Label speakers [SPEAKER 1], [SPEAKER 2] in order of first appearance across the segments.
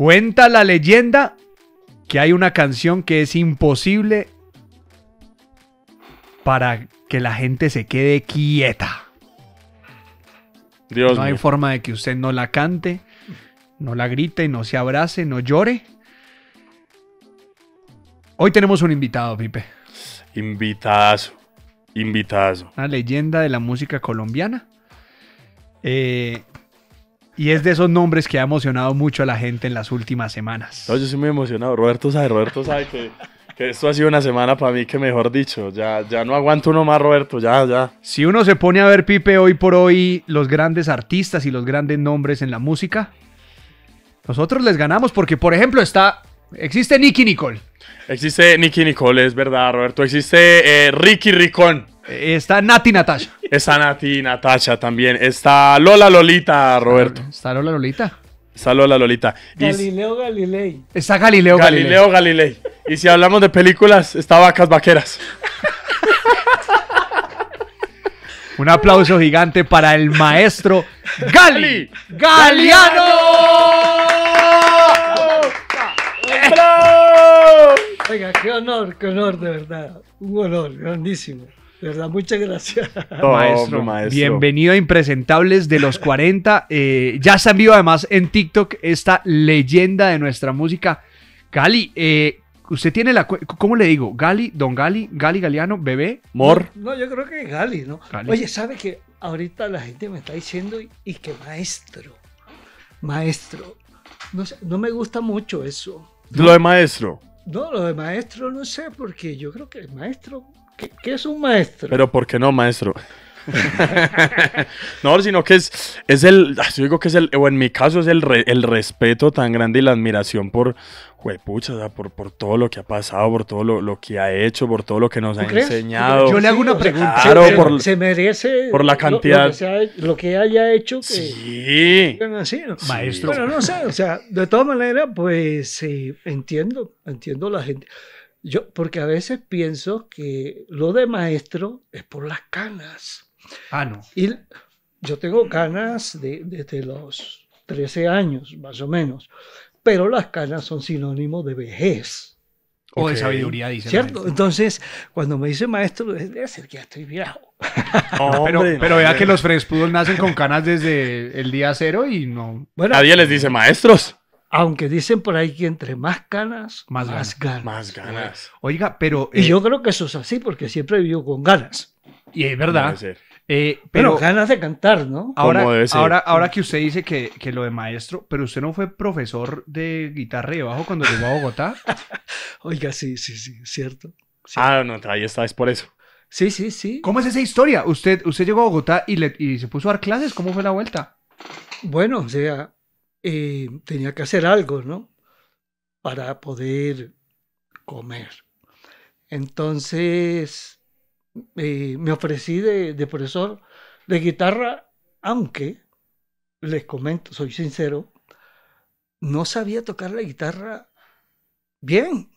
[SPEAKER 1] Cuenta la leyenda que hay una canción que es imposible para que la gente se quede quieta.
[SPEAKER 2] Dios no hay forma
[SPEAKER 1] de que usted no la cante, no la grite, no se abrace, no llore. Hoy tenemos un invitado, Pipe.
[SPEAKER 2] Invitazo, invitazo.
[SPEAKER 1] Una leyenda de la música colombiana. Eh, y es de esos nombres que ha emocionado mucho a la gente
[SPEAKER 2] en las últimas semanas. No, yo soy muy emocionado. Roberto sabe, Roberto sabe que, esto ha sido una semana para mí que, mejor dicho, ya, ya no aguanto uno más, Roberto, ya, ya. Si uno se pone a ver, Pipe, hoy
[SPEAKER 1] por hoy, los grandes artistas y los grandes nombres en la música, nosotros les ganamos porque, por ejemplo, está Existe Nicky Nicole.
[SPEAKER 2] Existe Nicky Nicole, es verdad, Roberto. Existe eh, Ricky Ricón. Está Nati Natasha. Está Nati Natasha también. Está Lola Lolita, Roberto. Está Lola Lolita. Está Lola Lolita. Galileo
[SPEAKER 3] Galilei.
[SPEAKER 2] Está Galileo Galilei. Galileo Galilei. Y si hablamos de películas, está Vacas Vaqueras. Un aplauso gigante
[SPEAKER 1] para el maestro
[SPEAKER 2] Gali Galiano.
[SPEAKER 3] Venga, qué honor, qué honor de verdad. Un honor grandísimo. ¿Verdad? Muchas gracias.
[SPEAKER 1] maestro, maestro, bienvenido a Impresentables de los 40. Eh, ya está en vivo además en TikTok esta leyenda de nuestra música. Gali, eh, usted tiene la... ¿Cómo le digo? Gali, Don Gali, Gali Galeano, bebé, Mor. No, yo creo que Gali, ¿no? Oye, ¿sabe
[SPEAKER 3] que ahorita la gente me está diciendo y, que maestro, maestro, no, no me gusta mucho eso.
[SPEAKER 2] Lo de maestro.
[SPEAKER 3] No, lo de maestro no sé, porque yo creo que el maestro
[SPEAKER 2] ¿Qué, es un maestro? Pero ¿por qué no, maestro? no, sino que es, es el, ah, yo digo que es el, o en mi caso es el, el respeto tan grande y la admiración por, juepucha, por, por todo lo que ha pasado, por todo lo, que ha hecho, por todo lo que nos ha enseñado. Yo le hago una pregunta. se, merece por la cantidad.
[SPEAKER 3] Lo, que, haya hecho. sí. Maestro. Bueno, no sé, o sea, de todas maneras, pues sí eh, entiendo, entiendo la gente. Yo, porque a veces pienso que lo de maestro es por las canas. Ah, no. Y yo tengo canas desde los 13 años, más o menos. Pero las canas son sinónimo de vejez.
[SPEAKER 1] O de sabiduría, dicen. ¿Cierto?
[SPEAKER 3] Entonces, cuando me dice maestro, debe ser que ya estoy viejo. pero, vea que los
[SPEAKER 1] frespudos nacen con canas desde el día cero y no. Bueno,
[SPEAKER 2] Nadie les dice maestros.
[SPEAKER 3] Aunque dicen por ahí que entre más ganas, más, ganas.
[SPEAKER 2] Más ganas.
[SPEAKER 3] Oiga, pero... y yo eh, creo que eso es así, porque siempre vivió con ganas. Y es verdad. Eh, pero, ganas de cantar, ¿no? Ahora, ahora, ahora
[SPEAKER 1] que usted dice que, lo de maestro, pero usted no fue profesor de guitarra y bajo cuando llegó a Bogotá. Oiga, sí, sí, sí, cierto.
[SPEAKER 2] Ah, no, ahí está, es por eso.
[SPEAKER 1] Sí, sí, sí. ¿Cómo es esa historia? Usted, usted llegó a Bogotá y, le, y
[SPEAKER 3] se puso a dar clases. ¿Cómo fue la vuelta? Bueno, o sea, eh, tenía que hacer algo, ¿no? Para poder comer. Entonces eh, me ofrecí de, de, profesor de guitarra, aunque, les comento, soy sincero, no sabía tocar la guitarra bien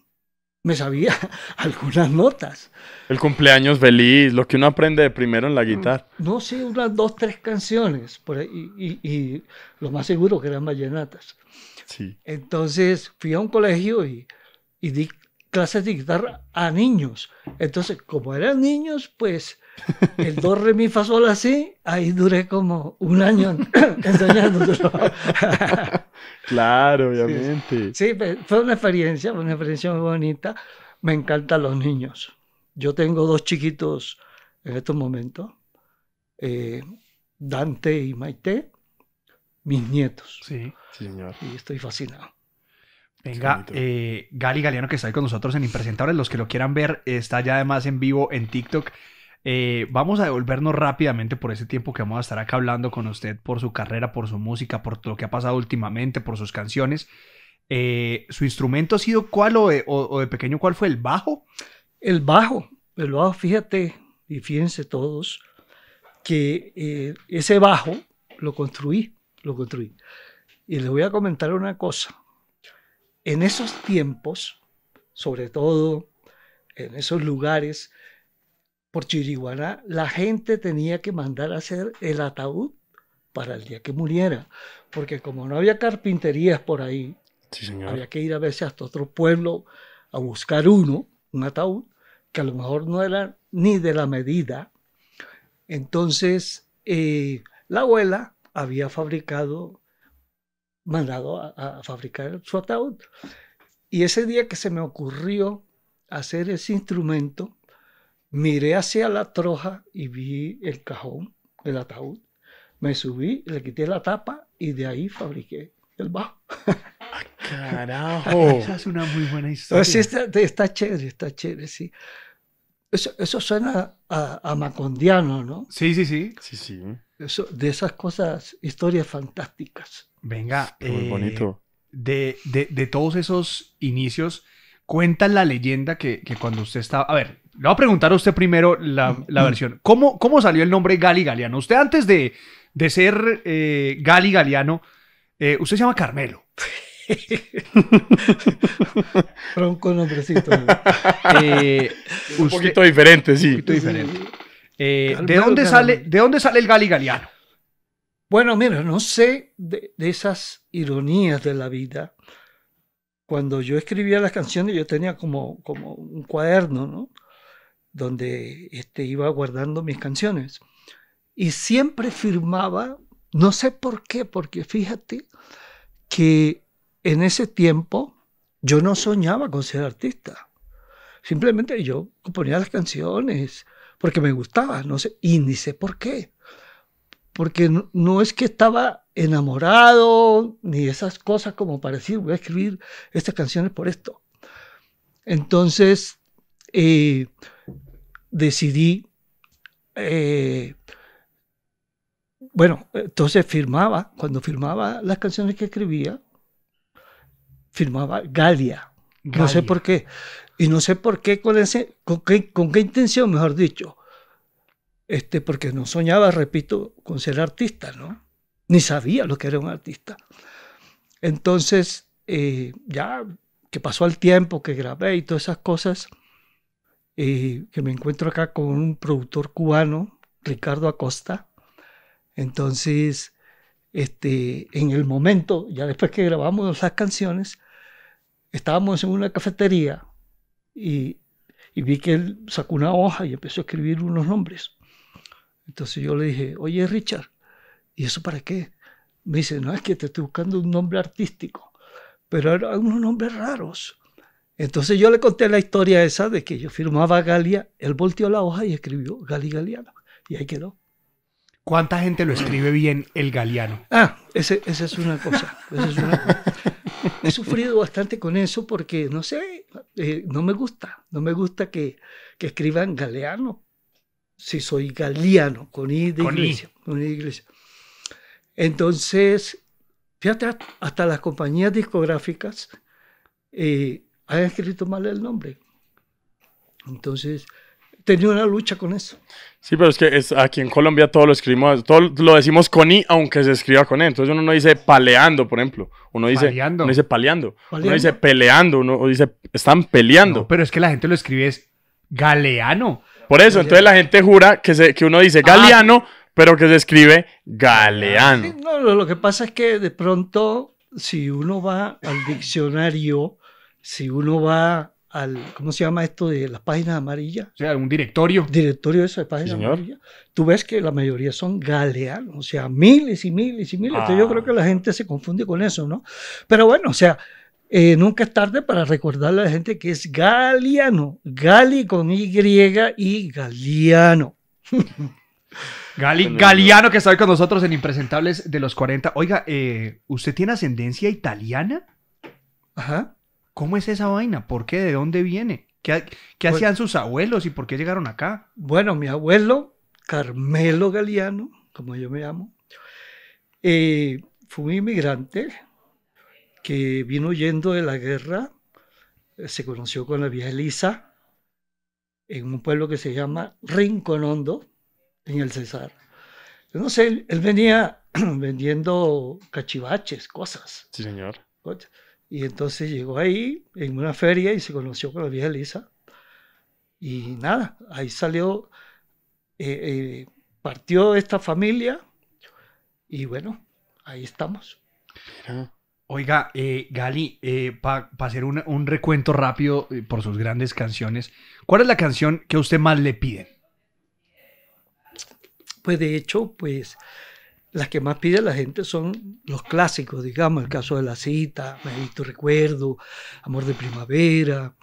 [SPEAKER 3] me sabía algunas
[SPEAKER 2] notas. El cumpleaños feliz, lo que uno aprende primero en la mm, guitarra.
[SPEAKER 3] No, sé, unas dos, tres canciones, por y, y, lo más seguro que eran vallenatas. Sí. Entonces fui a un colegio y, y di clases de guitarra a niños. Entonces, como eran niños, pues El dos re, mi, así, ahí duré como un año enseñándolo.
[SPEAKER 2] claro,
[SPEAKER 3] obviamente. Sí, fue una experiencia, una experiencia muy bonita. Me encantan los niños. Yo tengo dos chiquitos en estos momentos, eh, Dante y Maite, mis nietos. Sí, señor. Y estoy fascinado.
[SPEAKER 1] Venga, eh, Gali Galeano que está ahí con nosotros en Impresentables, los que lo quieran ver, está ya además en vivo en TikTok eh, vamos a devolvernos rápidamente por ese tiempo que vamos a estar acá hablando con usted, por su carrera, por su música, por lo que ha pasado últimamente, por sus canciones. Eh, ¿Su instrumento ha sido cuál o de, pequeño cuál fue? ¿El bajo? El
[SPEAKER 3] bajo, el bajo, fíjate y fíjense todos que eh, ese bajo lo construí, lo construí. Y les voy a comentar una cosa. En esos tiempos, sobre todo en esos lugares, por Chiriguaná, la gente tenía que mandar a hacer el ataúd para el día que muriera, porque como no había carpinterías por ahí, había que ir a veces hasta otro pueblo a buscar uno, un ataúd, que a lo mejor no era ni de la medida. Entonces, eh, la abuela había fabricado, mandado a fabricar su ataúd. Y ese día que se me ocurrió hacer ese instrumento, Miré hacia la troja y vi el cajón el ataúd. Me subí, le quité la tapa y de ahí fabriqué el bajo. ¡Ah,
[SPEAKER 2] carajo! Esa es una muy buena historia.
[SPEAKER 3] está, chévere, está chévere, sí. Eso, eso suena a, macondiano, ¿no? Sí, sí, sí. sí, sí. Eso, de esas cosas, historias fantásticas. Venga,
[SPEAKER 1] muy eh, bonito. De, de, de todos esos inicios, Cuenta la leyenda que, cuando usted estaba... A ver, le voy a preguntar a usted primero la, versión. ¿Cómo, ¿Cómo, salió el nombre Gali Galeano? Usted antes de, ser eh, Gali Galeano, eh, usted se llama Carmelo. Bronco nombrecito. Eh,
[SPEAKER 2] un poquito diferente, sí. Un poquito diferente.
[SPEAKER 1] ¿de, dónde sale, ¿De
[SPEAKER 3] dónde sale el Gali Galeano? Bueno, mira, no sé de esas ironías de la vida cuando yo escribía las canciones, yo tenía como, como un cuaderno, ¿no? Donde este, iba guardando mis canciones. Y siempre firmaba, no sé por qué, porque fíjate que en ese tiempo yo no soñaba con ser artista. Simplemente yo componía las canciones porque me gustaba, no sé, y ni sé por qué. Porque no es que estaba enamorado, ni esas cosas como para decir, voy a escribir estas canciones por esto. Entonces, eh, decidí, eh, bueno, entonces firmaba, cuando firmaba las canciones que escribía, firmaba Galia. No sé por qué. Y no sé por qué con, con, qué, con qué intención, mejor dicho. Este, porque no soñaba, repito, con ser artista, ¿no? ni sabía lo que era un artista. Entonces, eh, ya que pasó el tiempo, que grabé y todas esas cosas, y eh, que me encuentro acá con un productor cubano, Ricardo Acosta. Entonces, este, en el momento, ya después que grabamos las canciones, estábamos en una cafetería y, y vi que él sacó una hoja y empezó a escribir unos nombres. Entonces yo le dije, oye Richard, ¿Y eso para qué? Me dice, no, es que te estoy buscando un nombre artístico, pero hay unos nombres raros. Entonces yo le conté la historia esa de que yo firmaba Galia, él volteó la hoja y escribió Gali galiano y ahí quedó. ¿Cuánta gente lo escribe bien el Galiano Ah, esa es una cosa. He sufrido bastante con eso porque, no sé, eh, no me gusta. No me gusta que, escriban galeano. Si soy Galiano con I de Con I de iglesia. Entonces, fíjate, hasta las compañías discográficas eh, han escrito mal el nombre. Entonces, tenía una lucha con eso.
[SPEAKER 2] Sí, pero es que es, aquí en Colombia todo lo escribimos, todo lo decimos con i, aunque se escriba con e. Entonces uno no dice paleando, por ejemplo. Uno dice paleando. Uno dice paleando. Uno dice peleando. Uno dice están peleando.
[SPEAKER 1] pero es que la gente lo escribe es
[SPEAKER 2] galeano. Por eso, entonces la gente jura que, se, que uno dice galeano, pero que se escribe Galeano.
[SPEAKER 3] no, lo, que pasa es que de pronto, si uno va al diccionario, si uno va al, ¿cómo se llama esto de las páginas amarillas? O sea, un directorio. Directorio eso de páginas amarillas. Tú ves que la mayoría son galeanos, o sea, miles y miles y miles. yo creo ah. que la gente se confunde con eso, ¿no? Pero bueno, o sea, eh, nunca es tarde para recordarle a la gente que es galiano, gali con Y y galiano. Gali, Galiano, que está
[SPEAKER 1] hoy con nosotros en Impresentables de los 40. Oiga, eh, ¿usted tiene ascendencia italiana? Ajá. ¿Cómo es esa vaina? ¿Por qué? ¿De dónde viene? ¿Qué, pues- hacían sus
[SPEAKER 3] abuelos y por qué llegaron acá? Bueno, mi abuelo, Carmelo Galiano, como yo me llamo, eh, fue un inmigrante que vino huyendo de la guerra, eh, se conoció con la vieja Elisa en un pueblo que se llama Rinconondo en el César. no sé, él, venía vendiendo cachivaches, cosas. Sí, señor. Y entonces llegó ahí en una feria y se conoció con la vieja Elisa. Y nada, ahí salió, eh, eh, partió esta familia y bueno, ahí estamos. Oiga, eh,
[SPEAKER 1] Gali, para hacer un, un, recuento rápido por sus grandes canciones, ¿cuál es la
[SPEAKER 3] canción que a usted más le piden? Pues de hecho, pues las que más pide la gente son los clásicos, digamos, el caso de La Cita, medito Recuerdo, Amor de Primavera,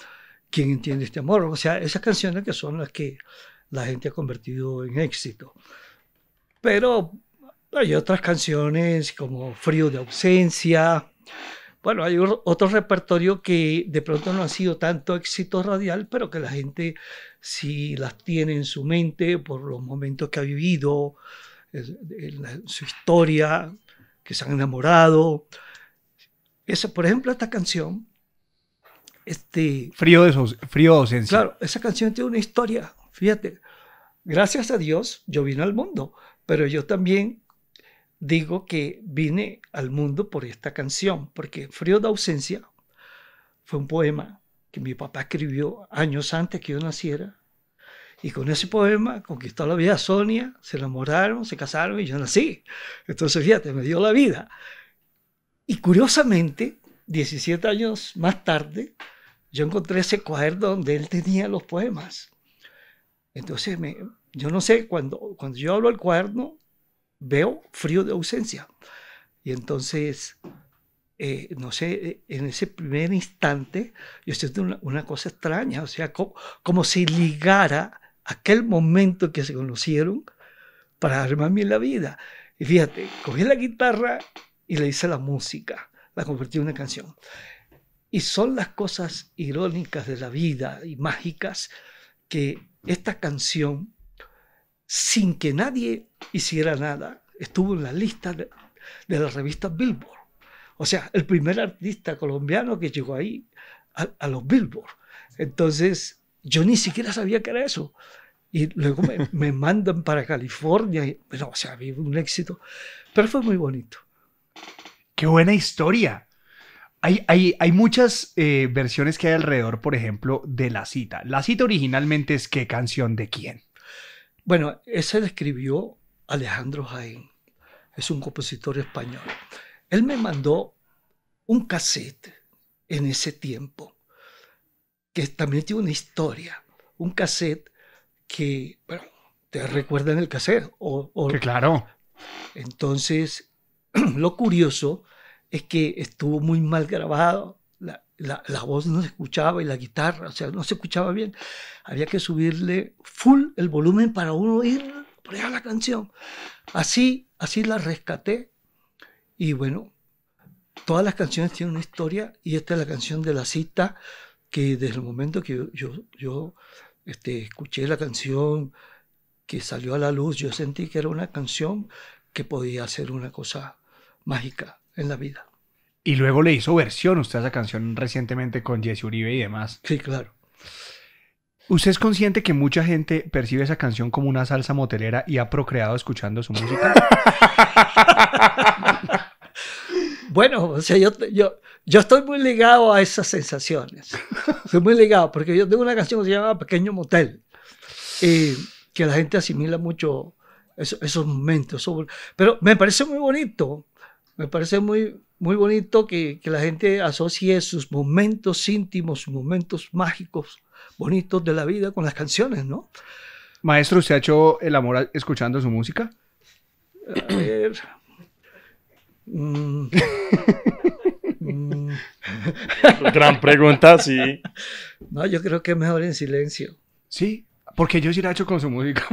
[SPEAKER 3] ¿Quién entiende este amor? O sea, esas canciones que son las que la gente ha convertido en éxito. Pero hay otras canciones como Frío de ausencia, bueno, hay otro repertorio que de pronto no ha sido tanto éxito radial, pero que la gente sí las tiene en su mente por los momentos que ha vivido, su historia, que se han enamorado. Esa, por ejemplo, esta canción. Este, frío, de frío ausencia. Claro, esa canción tiene una historia. Fíjate, gracias a Dios yo vine al mundo, pero yo también digo que vine al mundo por esta canción, porque Frío de Ausencia fue un poema que mi papá escribió años antes que yo naciera. Y con ese poema conquistó la vida a Sonia, se enamoraron, se casaron y yo nací. Entonces, fíjate, me dio la vida. Y curiosamente, 17 años más tarde, yo encontré ese cuaderno donde él tenía los poemas. Entonces, me, yo no sé, cuando, cuando yo hablo del cuaderno, veo frío de ausencia. Y entonces, eh, no sé, eh, en ese primer instante, yo estoy una, una cosa extraña, o sea, como si ligara aquel momento que se conocieron para armarme la vida. Y fíjate, cogí la guitarra y le hice la música, la convertí en una canción. Y son las cosas irónicas de la vida y mágicas que esta canción sin que nadie hiciera nada. Estuvo en la lista de, la revista Billboard. O sea, el primer artista colombiano que llegó ahí a, los Billboard. Entonces, yo ni siquiera sabía que era eso. Y luego me, mandan para California. Y, bueno, o sea, había un éxito. Pero fue muy bonito. Qué buena historia. Hay,
[SPEAKER 1] muchas eh, versiones que hay alrededor, por ejemplo, de La Cita. La Cita originalmente
[SPEAKER 3] es qué canción de quién. Bueno, ese lo escribió Alejandro Jaén, es un compositor español. Él me mandó un cassette en ese tiempo, que también tiene una historia, un cassette que, bueno, te en el cassette. claro. Entonces, lo curioso es que estuvo muy mal grabado, la, voz no se escuchaba y la guitarra, o sea, no se escuchaba bien. Había que subirle full el volumen para uno ir oír la canción. Así, así la rescaté y bueno, todas las canciones tienen una historia y esta es la canción de la cita que desde el momento que yo, yo, este, escuché la canción que salió a la luz, yo sentí que era una canción que podía hacer una cosa mágica en la vida.
[SPEAKER 1] Y luego le hizo versión usted a esa canción recientemente con Jesse Uribe y demás. Sí, claro. ¿Usted es consciente que mucha gente percibe esa canción como una salsa motelera y ha procreado escuchando su música?
[SPEAKER 3] bueno, o sea, yo, yo, yo estoy muy ligado a esas sensaciones. Soy muy ligado, porque yo tengo una canción que se llama Pequeño Motel, y que la gente asimila mucho esos momentos. Pero me parece muy bonito me parece muy, muy bonito que, la gente asocie sus momentos íntimos, sus momentos mágicos, bonitos de la vida con las canciones, ¿no? Maestro, ¿usted ha hecho el amor escuchando su música? A ver. Mm. Gran
[SPEAKER 2] pregunta, sí.
[SPEAKER 3] No, yo creo que es mejor en silencio. Sí.
[SPEAKER 2] Porque yo sí hecho con su música.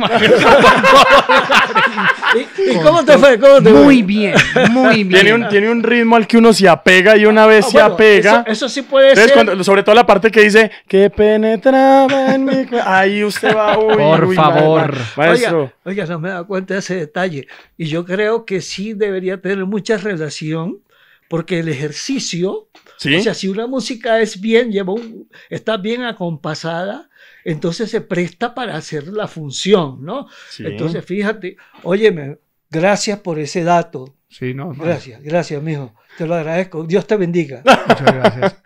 [SPEAKER 2] ¿Y, cómo te fue? muy bien,
[SPEAKER 3] muy bien. Tiene un,
[SPEAKER 2] tiene un, ritmo al que uno se apega y una vez ah, se apega. Eso, sí puede ser. sobre todo la parte que dice que penetraba en mi Ahí usted va, Por favor. Oiga,
[SPEAKER 3] no me he dado cuenta de ese detalle. Y yo creo que sí debería tener mucha relación porque el ejercicio, o sea, si una música es bien, lleva está bien acompasada, entonces se presta para hacer la función, ¿no? Entonces, fíjate, óyeme, gracias por ese dato.
[SPEAKER 1] Sí, no, no. Gracias,
[SPEAKER 3] gracias, mijo. Te lo agradezco. Dios te bendiga. Muchas gracias.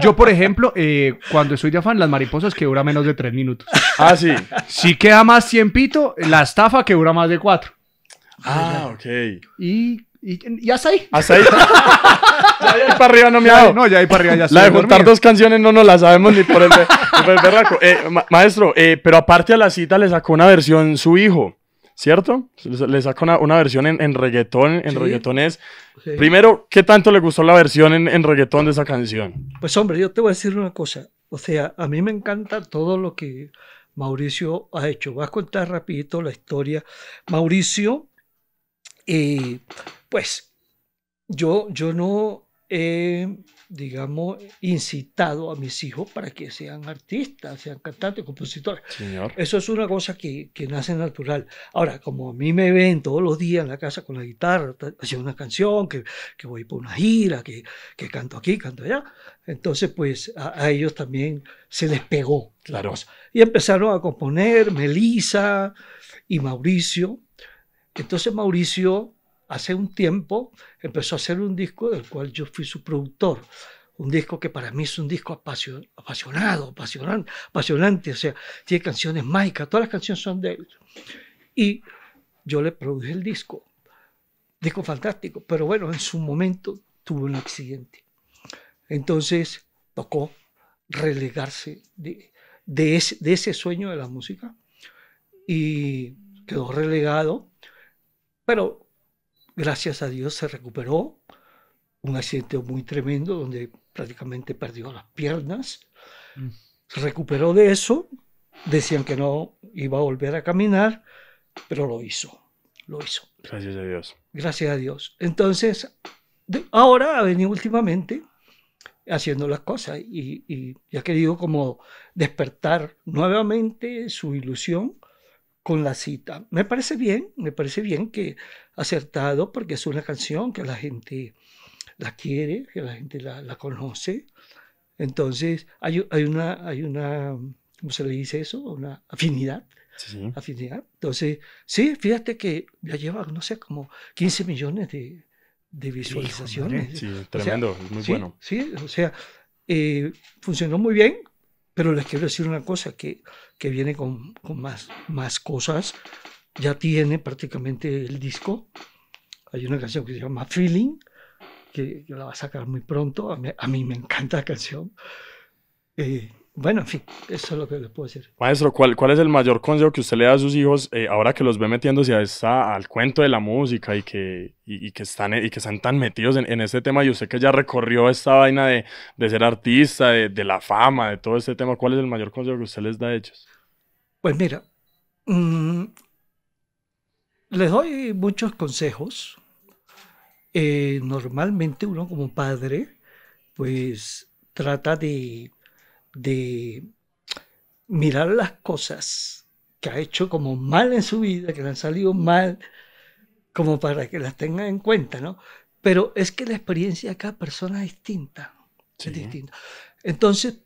[SPEAKER 3] Yo, por
[SPEAKER 1] ejemplo, eh, cuando estoy de afán, las mariposas que dura menos de tres minutos. Ah, sí. Si queda más tiempito, la estafa que dura más de cuatro. Ah,
[SPEAKER 2] ah ok. Y
[SPEAKER 1] y, ya ahí. ya, ahí
[SPEAKER 2] para arriba no me hago. No, ya ahí para arriba ya La de juntar dos canciones no nos la sabemos ni por el, verraco. Eh, maestro, eh, pero aparte a la cita le sacó una versión su hijo, ¿cierto? Le sacó una, versión en, reggaetón, en reggaetones. Primero, ¿qué tanto le gustó la versión en, en reggaetón de esa canción?
[SPEAKER 3] Pues hombre, yo te voy a decir una cosa. O sea, a mí me encanta todo lo que Mauricio ha hecho. Voy a contar rapidito la historia. Mauricio y eh, pues yo, yo no he, digamos, incitado a mis hijos para que sean artistas, sean cantantes, compositores. Eso es una cosa que, que, nace natural. Ahora, como a mí me ven todos los días en la casa con la guitarra, haciendo una canción, que, que voy por una gira, que, que, canto aquí, canto allá, entonces pues a, ellos también se les pegó claro. Y empezaron a componer Melisa y Mauricio entonces Mauricio hace un tiempo empezó a hacer un disco del cual yo fui su productor. Un disco que para mí es un disco apasionado, apasionante, apasionante. O sea, tiene canciones mágicas, todas las canciones son de él. Y yo le produje el disco. Disco fantástico, pero bueno, en su momento tuvo un accidente. Entonces tocó relegarse de, de ese sueño de la música y quedó relegado pero gracias a Dios se recuperó. Un accidente muy tremendo donde prácticamente perdió las piernas. Mm. Se recuperó de eso. Decían que no iba a volver a caminar, pero lo hizo. Lo hizo.
[SPEAKER 2] Gracias a Dios.
[SPEAKER 3] Gracias a Dios. Entonces, ahora ha venido últimamente haciendo las cosas y, y, ha querido como despertar nuevamente su ilusión con la cita. Me parece bien, me parece bien que acertado, porque es una canción que la gente la quiere, que la gente la, conoce. Entonces, hay, hay, una, hay una, ¿cómo se le dice eso? Una afinidad. Sí. Afinidad. Entonces, sí, fíjate que ya lleva, no sé, como 15 millones de, de visualizaciones. Sí, tremendo, muy bueno. Sí, o sea, eh, funcionó muy bien, pero les quiero decir una cosa que, que viene con, con más, más cosas. Ya tiene prácticamente el disco. Hay una canción que se llama Feeling, que yo la va a sacar muy pronto. A mí, me encanta la canción. Eh, bueno, en fin, eso es lo que les puedo decir.
[SPEAKER 2] Maestro, ¿cuál, cuál es el mayor consejo que usted le da a sus hijos eh, ahora que los ve metiéndose al cuento de la música y que, que, están, y que están tan metidos en, ese tema? Y usted que ya recorrió esta vaina de, ser artista, de, la fama, de todo ese tema, ¿cuál es el mayor consejo que usted les da a ellos?
[SPEAKER 3] Pues mira, mm, les doy muchos consejos. Eh, normalmente uno como padre, pues trata de de mirar las cosas que ha hecho como mal en su vida, que le han salido mal, como para que las tengan en cuenta, ¿no? Pero es que la experiencia de cada persona es distinta. Entonces,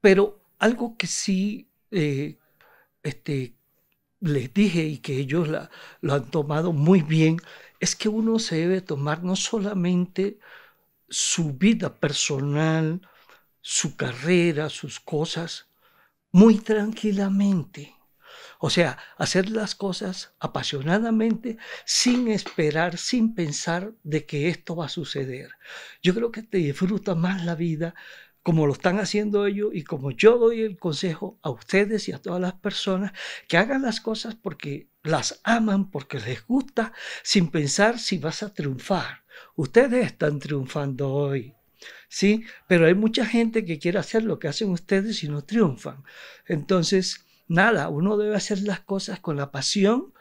[SPEAKER 3] pero algo que sí eh, este, les dije y que ellos la, lo han tomado muy bien, es que uno se debe tomar no solamente su vida personal, su carrera, sus cosas, muy tranquilamente. O sea, hacer las cosas apasionadamente sin esperar, sin pensar de que esto va a suceder. Yo creo que te disfruta más la vida como lo están haciendo ellos y como yo doy el consejo a ustedes y a todas las personas que hagan las cosas porque las aman, porque les gusta, sin pensar si vas a triunfar. Ustedes están triunfando hoy. ¿sí? Pero hay mucha gente que quiere hacer lo que hacen ustedes y no triunfan. Entonces, nada, uno debe hacer las cosas con la pasión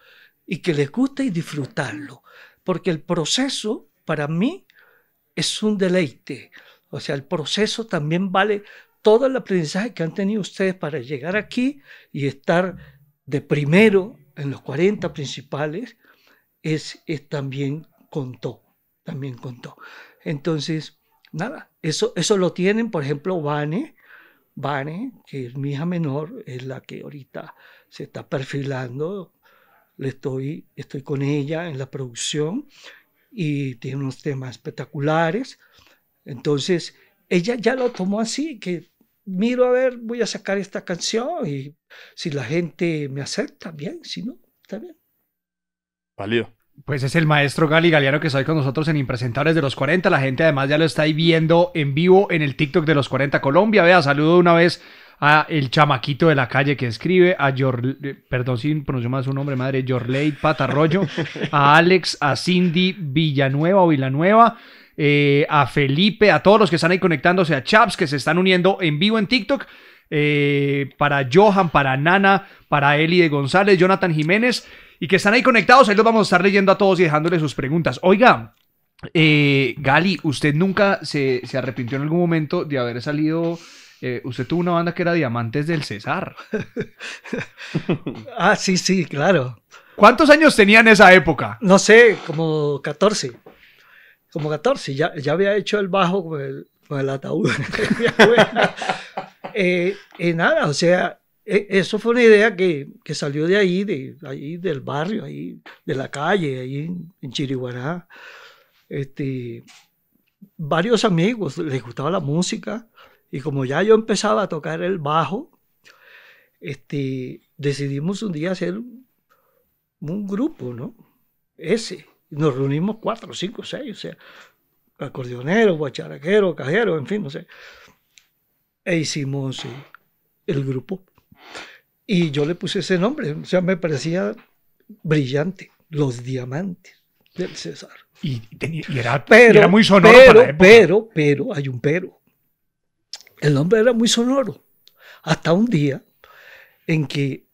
[SPEAKER 3] y que les guste y disfrutarlo, porque el proceso para mí es un deleite. O sea, el proceso también vale todo el aprendizaje que han tenido ustedes para llegar aquí y estar de primero en los 40 principales, es, es también contó, también contó. Entonces, nada, eso, eso lo tienen, por ejemplo, Vane, Vane, que es mi hija menor, es la que ahorita se está perfilando, le estoy, estoy con ella en la producción y tiene unos temas espectaculares. Entonces, ella ya lo tomó así, que miro a ver, voy a sacar esta canción y si la gente me acepta, bien, si no, está bien.
[SPEAKER 1] Válido. Pues es el maestro Gali Galeano que está hoy con nosotros en Impresentables de los 40. La gente además ya lo está ahí viendo en vivo en el TikTok de los 40 Colombia. Vea, saludo una vez a el chamaquito de la calle que escribe, a George, eh, perdón si pronuncio más su nombre, madre, Jorley Patarroyo, a Alex, a Cindy Villanueva o Villanueva, eh, a Felipe, a todos los que están ahí conectándose, a Chaps que se están uniendo en vivo en TikTok. Eh, para Johan, para Nana, para Eli de González, Jonathan Jiménez, y que están ahí conectados. Ahí los vamos a estar leyendo a todos y dejándole sus preguntas. Oiga, eh, Gali, ¿usted nunca se, arrepintió en algún momento de haber salido? Eh, usted tuvo una banda que era Diamantes del César.
[SPEAKER 3] ah, sí, sí, claro. ¿Cuántos años tenía en esa época? No sé, como 14. Como 14, ya, había hecho el bajo con el, ataúd. y eh, nada, o sea, e, eso fue una idea que, salió de ahí, de ahí del barrio, ahí de la calle, ahí en Chiriguaná. Este, varios amigos les gustaba la música y como ya yo empezaba a tocar el bajo, este, decidimos un día hacer un, grupo, ¿no? Ese. Nos reunimos cuatro, cinco, seis, o sea, acordeoneros, guacharaquero, cajero, en fin, no sé. E hicimos eh, el grupo y yo le puse ese nombre, o sea, me parecía brillante, los diamantes del César. Y, era, muy sonoro. Pero, para pero, pero, hay un pero. El nombre era muy sonoro. Hasta un día en que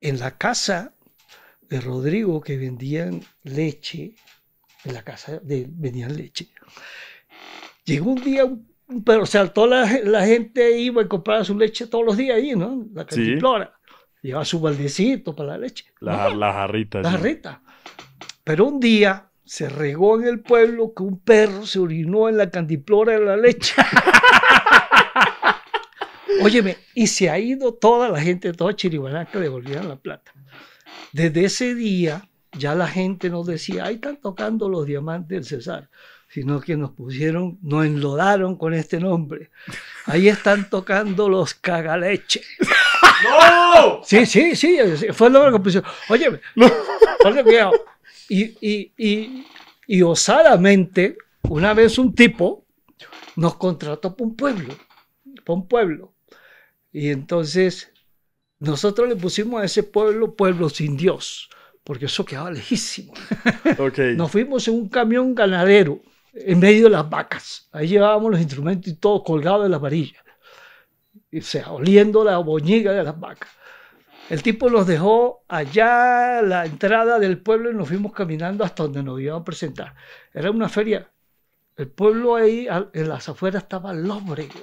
[SPEAKER 3] en la casa de Rodrigo que vendían leche, en la casa de vendían leche, llegó un día un pero o la, la, gente iba y compraba su leche todos los días ahí, ¿no? La cantimplora. Llevaba su baldecito para la leche. La, ¿no?
[SPEAKER 2] la jarrita.
[SPEAKER 3] Pero un día se regó en el pueblo que un perro se orinó en la candiplora de la leche. Óyeme, y se ha ido toda la gente, toda le volvieron la plata. Desde ese día ya la gente nos decía, ahí están tocando los diamantes del César sino que nos pusieron, nos enlodaron con este nombre. Ahí están tocando los cagaleches. ¡No! Sí, sí, sí, fue el nombre que pusieron. Oye, no. y, y, y, y osadamente, una vez un tipo nos contrató para un pueblo, para un pueblo. Y entonces nosotros le pusimos a ese pueblo, pueblo sin Dios, porque eso quedaba lejísimo. Okay. Nos fuimos en un camión ganadero en medio de las vacas. Ahí llevábamos los instrumentos y todo colgado de la varilla O sea, oliendo la boñiga de las vacas. El tipo los dejó allá la entrada del pueblo y nos fuimos caminando hasta donde nos iban a presentar. Era una feria. El pueblo ahí, en las afueras, estaba lóbrego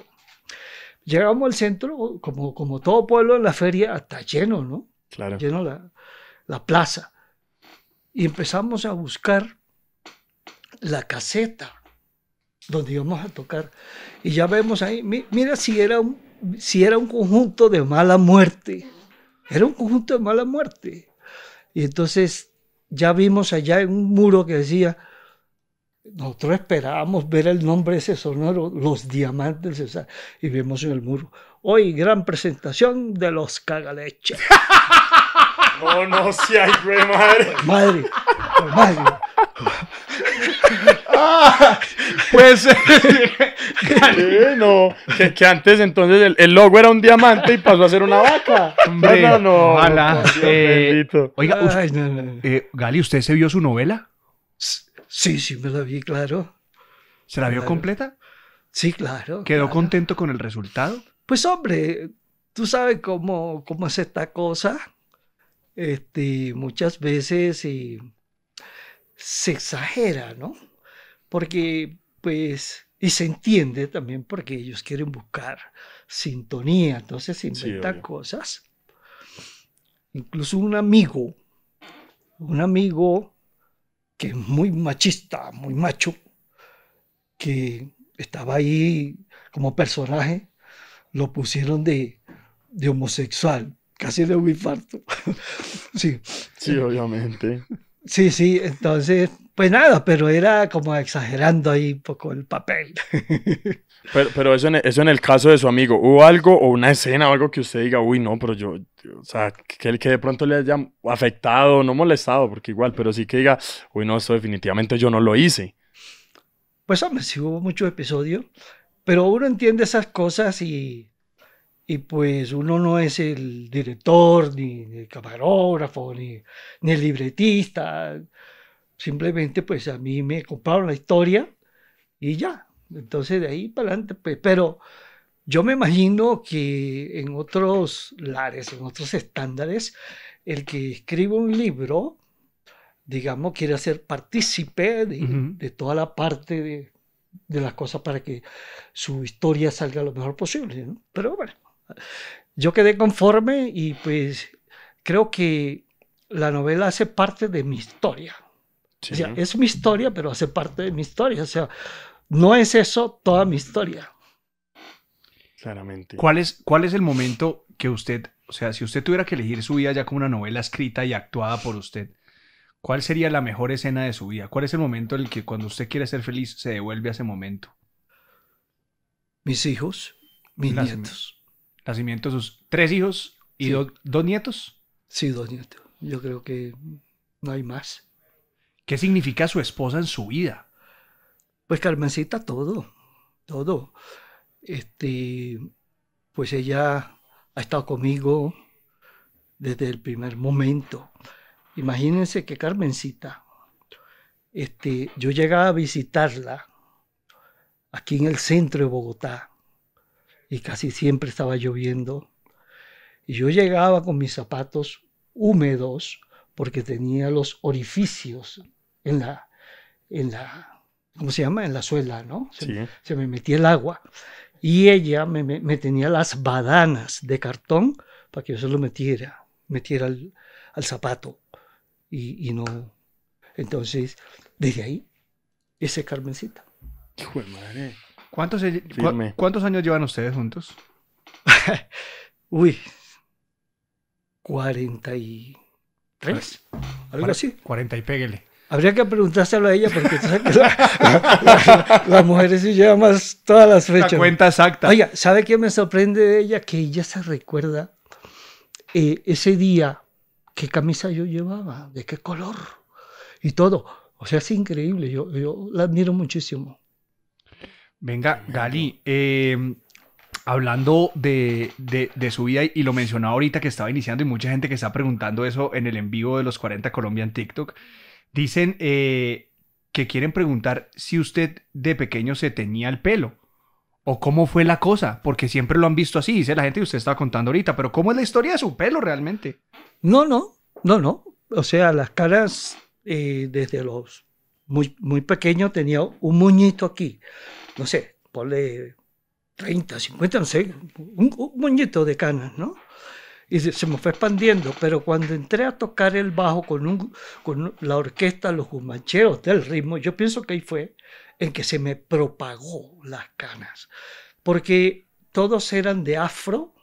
[SPEAKER 3] Llegamos al centro, como, como todo pueblo en la feria, hasta lleno, ¿no? Claro. Lleno la, la plaza. Y empezamos a buscar la caseta donde íbamos a tocar. Y ya vemos ahí, mira si era un, si era un conjunto de mala muerte. Era un conjunto de mala muerte. Y entonces ya vimos allá en un muro que decía, nosotros esperábamos ver el nombre ese sonoro, Los Diamantes y vimos en el muro, hoy gran presentación de Los cagaleches
[SPEAKER 2] No, no, si hay madre.
[SPEAKER 3] Madre, madre.
[SPEAKER 2] pues. no, que, antes entonces el, logo era un diamante y pasó a ser una vaca. no, eh, oiga,
[SPEAKER 1] eh, Gali, ¿usted se vio su novela?
[SPEAKER 3] Sí, sí, me la vi, claro. ¿Se la vio completa? Sí, claro. ¿Quedó contento con el resultado? Pues, hombre, tú sabes cómo, cómo es esta cosa. Este, muchas veces y se exagera, ¿no? Porque, pues, y se entiende también porque ellos quieren buscar sintonía, entonces inventan cosas. Incluso un amigo, un amigo que es muy machista, muy macho, que estaba ahí como personaje, lo pusieron de, homosexual, casi de un infarto. sí.
[SPEAKER 2] Sí, obviamente.
[SPEAKER 3] Sí, sí, entonces, pues nada, pero era como exagerando ahí un poco el papel.
[SPEAKER 2] Pero, pero eso, en el, eso en el caso de su amigo, ¿hubo algo o una escena o algo que usted diga, uy, no, pero yo, o sea, que, que de pronto le haya afectado, no molestado, porque igual, pero sí que diga, uy, no, eso definitivamente yo no lo hice.
[SPEAKER 3] Pues hombre, sí hubo muchos episodios, pero uno entiende esas cosas y y pues uno no es el director, ni el camarógrafo, ni, el libretista. Simplemente pues a mí me compraron la historia y ya. Entonces de ahí para adelante. Pues, pero yo me imagino que en otros lares, en otros estándares, el que escribe un libro, digamos, quiere ser partícipe de, toda la parte de, de las cosas para que su historia salga lo mejor posible. Pero bueno, yo quedé conforme y pues creo que la novela hace parte de mi historia. O sea, es mi historia, pero hace parte de mi historia. O sea, no es eso toda mi historia.
[SPEAKER 2] Claramente. ¿Cuál
[SPEAKER 1] es, cuál es el momento que usted, o sea, si usted tuviera que elegir su vida ya como una novela escrita y actuada por usted, ¿cuál sería la mejor escena de su vida? ¿Cuál es el momento en el que cuando usted quiere ser feliz se devuelve a ese momento? Mis hijos, mis nietos nacimiento de sus tres hijos y dos
[SPEAKER 3] nietos. Sí, dos nietos. Yo creo que no hay más. ¿Qué significa su esposa en su vida? Pues Carmencita todo, todo. Este, pues ella ha estado conmigo desde el primer momento. Imagínense que Carmencita, este, yo llegaba a visitarla aquí en el centro de Bogotá y casi siempre estaba lloviendo. Y yo llegaba con mis zapatos húmedos porque tenía los orificios en la, en la, ¿cómo se llama? En la suela, ¿no? Se, me metía el agua. Y ella me, tenía las badanas de cartón para que yo se lo metiera, metiera al, zapato. Y, no. Entonces, desde ahí, ese Carmencita. Hijo de madre. ¿Cuántos,
[SPEAKER 1] años llevan ustedes juntos? Uy,
[SPEAKER 3] 43, pues, algo así. 40 y péguele. Habría que preguntárselo a ella porque las la, mujeres sí llevan más todas las fechas. La cuenta exacta. Oiga, ¿sabe qué me sorprende de ella? Que ella se recuerda eh, ese día qué camisa yo llevaba, de qué color y todo. O sea, es increíble, yo, yo la admiro muchísimo.
[SPEAKER 1] Venga, Gali, em, hablando de, su vida, y lo mencionaba ahorita que estaba iniciando, y mucha gente que está preguntando eso en el en vivo de los 40 colombian en TikTok, dicen eh, que quieren preguntar si usted de pequeño se tenía el pelo. ¿O cómo fue la cosa? Porque siempre lo han visto así, dice la gente y usted estaba contando ahorita, pero ¿cómo es la historia de su pelo
[SPEAKER 3] realmente? No, no, no, no. O sea, las caras eh, desde los muy, muy pequeños tenía un muñito aquí no sé, ponle 30, 50, no sé, un, un de canas, ¿no? Y se me fue expandiendo, pero cuando entré a tocar el bajo con, con la orquesta, los gumancheos del ritmo, yo pienso que ahí fue en que se me propagó las canas, porque todos eran de afro,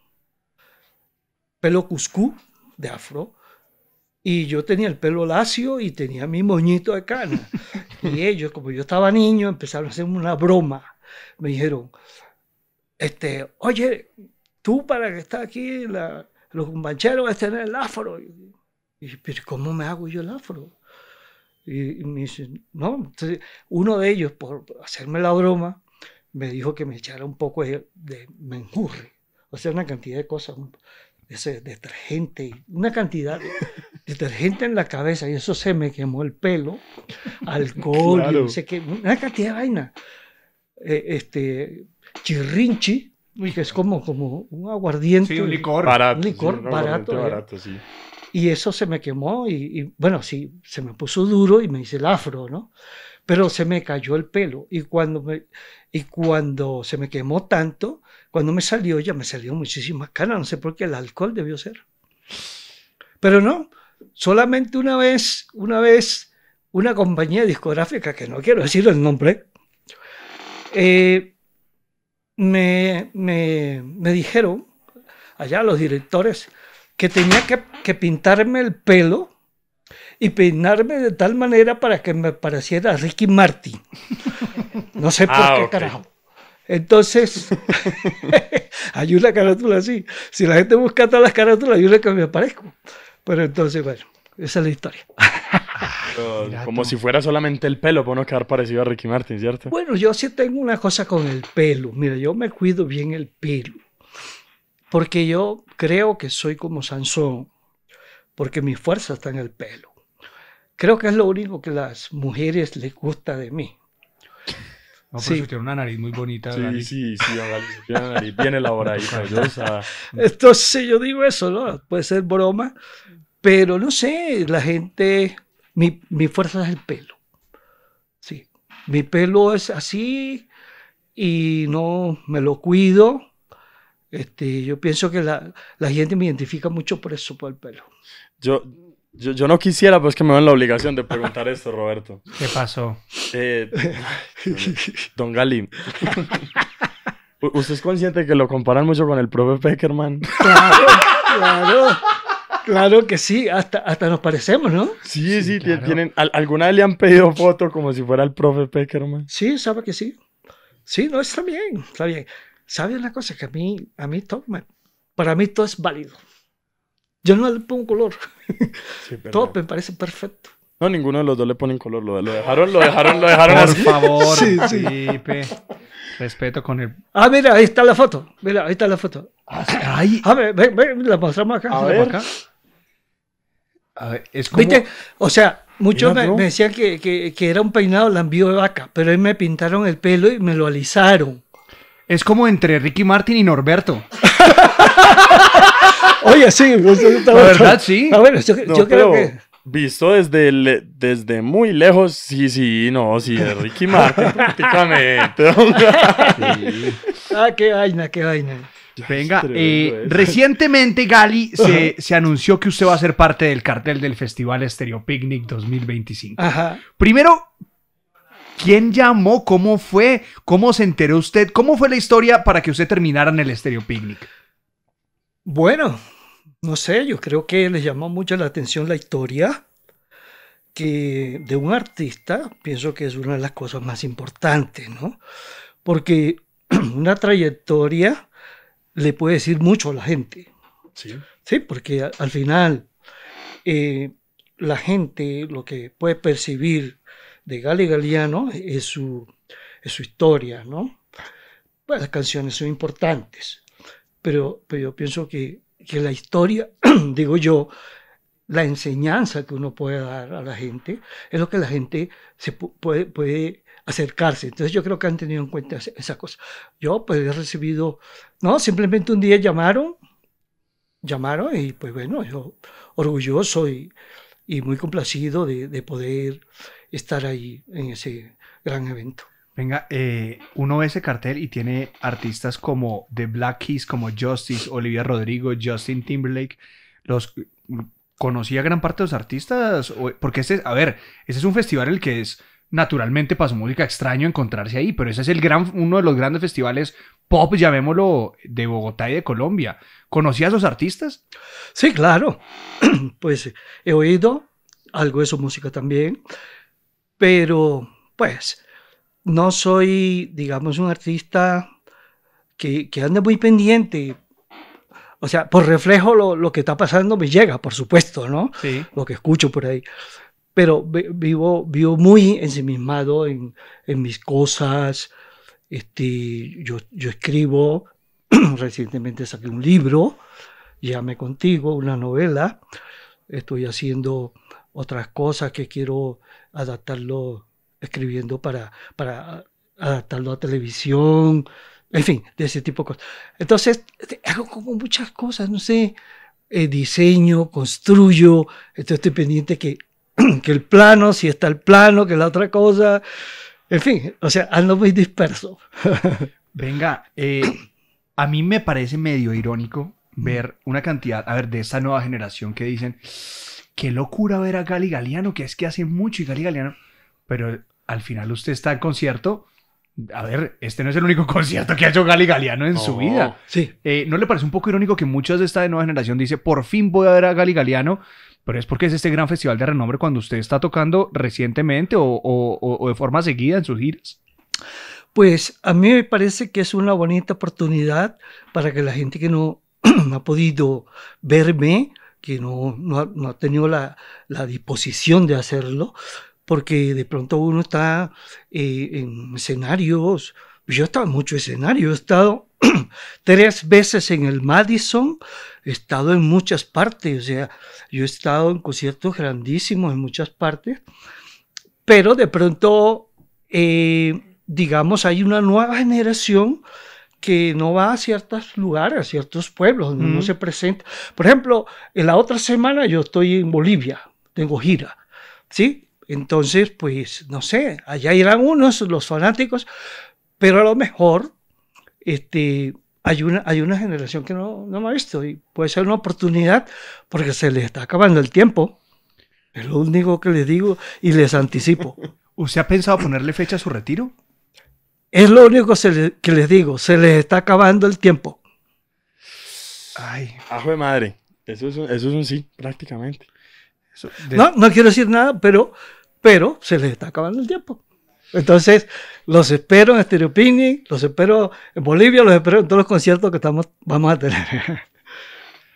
[SPEAKER 3] pelo cuscú de afro, y yo tenía el pelo lacio y tenía mi moñito de cana. Y ellos, como yo estaba niño, empezaron a hacerme una broma. Me dijeron, este, oye, tú para que estás aquí, la, los bancheros a tener el afro. Y, pero ¿cómo me hago yo el afro? Y, me dicen, no, Entonces, uno de ellos, por hacerme la broma, me dijo que me echara un poco de, de menjurre. O sea, una cantidad de cosas ese detergente, una cantidad de detergente en la cabeza y eso se me quemó el pelo, alcohol, sé una cantidad de vaina. Eh, este, chirrinchi, que es como, como un aguardiente. Sí, un licor barato. Un licor ¿eh? barato. sí. Y eso se me quemó y, y, bueno, sí, se me puso duro y me hice el afro, ¿no? pero se me cayó el pelo y cuando, me, y cuando se me quemó tanto, cuando me salió ya me salió muchísima cara no sé por qué el alcohol debió ser. Pero no, solamente una vez, una vez, una compañía discográfica, que no quiero decir el nombre, eh, me, me, me, dijeron, allá los directores, que tenía que, que pintarme el pelo y peinarme de tal manera para que me pareciera Ricky Martin. No sé por ah, qué carajo. Entonces, hay una carátula así. Si la gente busca todas las carátulas, yo le que me aparezco. Pero entonces, bueno, esa es la historia.
[SPEAKER 2] como si fuera solamente el pelo, por no quedar parecido a Ricky Martin, ¿cierto? Bueno,
[SPEAKER 3] yo sí tengo una cosa con el pelo. Mira, yo me cuido bien el pelo. Porque yo creo que soy como Sansón. Porque mi fuerza está en el pelo. Creo que es lo único que las mujeres les gusta de mí. sí. tiene una nariz muy bonita. Sí,
[SPEAKER 2] sí, sí, tiene una nariz bien elaboradita.
[SPEAKER 3] Entonces yo digo eso, ¿no? Puede ser broma, pero no sé, la gente, mi, mi fuerza es el pelo. Sí, mi pelo es así y no me lo cuido. Este, yo pienso que la, la gente me identifica mucho por eso,
[SPEAKER 2] por el pelo. Yo, yo, no quisiera, pero es que me ven la obligación de preguntar esto, Roberto. ¿Qué pasó? Eh, don Galín. ¿Usted es consciente de que lo comparan mucho con el profe Peckerman? Claro, claro. Claro que sí, hasta, hasta nos parecemos, ¿no? Sí, sí, tienen, alguna vez le han pedido foto como si fuera el profe Peckerman. Sí, sabe que sí. Sí, no, está bien, está bien.
[SPEAKER 3] ¿Sabe una cosa? Que a mí, a mí todo, para mí todo es válido. Yo no le pongo color.
[SPEAKER 2] Todo me parece perfecto. No, ninguno de los dos le ponen color. Lo, dejaron, lo dejaron, lo dejaron. Por favor, sí, sí. Respeto con el.
[SPEAKER 3] Ah, mira, ahí está la foto. Mira, ahí está la foto. Ahí. A ver, la mostramos acá. A ver. es como... O sea, muchos me, decían que, era un peinado la envío de vaca, pero ahí me pintaron el pelo y me lo alisaron. Es como entre Ricky Martin y Norberto. Oye, sí. Pues,
[SPEAKER 2] la verdad, sí. A ver, yo, creo que... Visto desde, desde muy lejos, sí, sí, no, sí, Ricky Martin prácticamente.
[SPEAKER 3] Ah, qué vaina, qué vaina. Venga, eh, recientemente Gali se,
[SPEAKER 2] se,
[SPEAKER 1] anunció que usted va a ser parte del cartel del Festival Stereo Picnic 2025. Ajá. Primero, ¿quién llamó? ¿Cómo fue? ¿Cómo se enteró usted? ¿Cómo fue la historia
[SPEAKER 3] para que usted terminara en el Stereo Picnic? Bueno, no sé, yo creo que les llamó mucho la atención la historia que de un artista, pienso que es una de las cosas más importantes, ¿no? Porque una trayectoria le puede decir mucho a la gente. Sí. Sí, porque al final eh, la gente lo que puede percibir de Gale Galeano es su, historia, ¿no? Pues las canciones son importantes pero, yo pienso que, que la historia, digo yo, la enseñanza que uno puede dar a la gente, es lo que la gente se puede, acercarse. Entonces yo creo que han tenido en cuenta esa cosa. Yo pues he recibido, no, simplemente un día llamaron, llamaron y pues bueno, yo orgulloso y, y muy complacido de, de poder estar ahí en ese gran evento. Venga, eh, uno ve ese cartel y tiene
[SPEAKER 1] artistas como The Black Keys, como Justice, Olivia Rodrigo, Justin Timberlake. Los conocía gran parte de los artistas, porque este, a ver, ese es un festival el que es naturalmente para su música extraño encontrarse ahí, pero ese es el gran, uno de los grandes festivales pop, llamémoslo, de Bogotá y de Colombia. ¿Conocía a esos artistas? Sí, claro.
[SPEAKER 3] Pues he oído algo de su música también, pero pues no soy, digamos, un artista que, que anda muy pendiente. O sea, por reflejo lo, que está pasando me llega, por supuesto, ¿no? Sí. Lo que escucho por ahí. Pero vivo, muy ensimismado en, en mis cosas. Este, yo, yo escribo, recientemente saqué un libro, Llame contigo, una novela. Estoy haciendo otras cosas que quiero adaptarlo escribiendo para, para adaptarlo a televisión, en fin, de ese tipo de cosas. Entonces, este, hago como muchas cosas, no sé, eh, diseño, construyo, entonces estoy pendiente que, el plano, si está el plano, que la otra cosa, en fin, o sea, ando muy disperso. Venga,
[SPEAKER 1] eh, a mí me parece medio irónico ver una cantidad, a ver, de esa nueva generación que dicen, qué locura ver a Gali Galeano, que es que hace mucho y Gali Galeano pero al final usted está en concierto. A ver, este no es el único concierto que ha hecho Gali Galeano en su vida. Sí. Eh, ¿No le parece un poco irónico que muchas de esta nueva generación dice, por fin voy a ver a Gali Galeano, pero es porque es este gran festival de renombre cuando usted está tocando recientemente
[SPEAKER 3] o, de forma seguida en sus giras? Pues a mí me parece que es una bonita oportunidad para que la gente que no ha podido verme, que no, ha, tenido la, la, disposición de hacerlo, porque de pronto uno está eh, en escenarios, pues yo he estado en muchos escenarios, he estado tres veces en el Madison, he estado en muchas partes, o sea, yo he estado en conciertos grandísimos en muchas partes, pero de pronto, eh, digamos, hay una nueva generación que no va a ciertos lugares, a ciertos pueblos, no se presenta. Por ejemplo, en la otra semana yo estoy en Bolivia, tengo gira, ¿sí? Entonces, pues, no sé, allá irán unos, los fanáticos, pero a lo mejor este, hay, una, hay una generación que no, no me ha visto y puede ser una oportunidad porque se les está acabando el tiempo. Es lo único que les digo y les anticipo. ¿Usted ha pensado ponerle fecha a su retiro? Es lo único que les digo, se les está acabando el tiempo.
[SPEAKER 2] Ay. Ajo de madre. Eso es, un, sí, prácticamente. no, no
[SPEAKER 3] quiero decir nada, pero pero se les está acabando el tiempo. Entonces, los espero en Stereo los espero en Bolivia, los espero en todos los conciertos que estamos, vamos a tener.